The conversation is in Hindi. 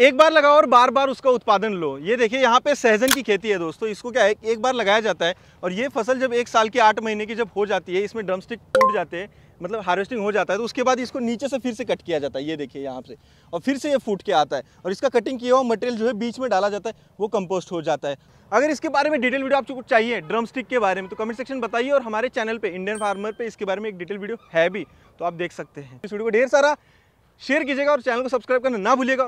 एक बार लगाओ और बार बार उसका उत्पादन लो ये देखिए यहाँ पे सहजन की खेती है दोस्तों इसको क्या है एक बार लगाया जाता है और ये फसल जब एक साल की आठ महीने की जब हो जाती है इसमें ड्रम स्टिक टूट जाते हैं मतलब हार्वेस्टिंग हो जाता है तो उसके बाद इसको नीचे से फिर से कट किया जाता है ये देखिए यहाँ से और फिर से ये फूट के आता है और इसका कटिंग किया हुआ मटेरियल जो है बीच में डाला जाता है वो कंपोस्ट हो जाता है अगर इसके बारे में डिटेल वीडियो आपको कुछ चाहिए ड्रम स्टिक के बारे में तो कमेंट सेक्शन बताइए और हमारे चैनल पर इंडियन फार्मर पर इसके बारे में एक डिटेल वीडियो है भी तो आप देख सकते हैं इस वीडियो को ढेर सारा शेयर कीजिएगा और चैनल को सब्सक्राइब करना ना भूलिएगा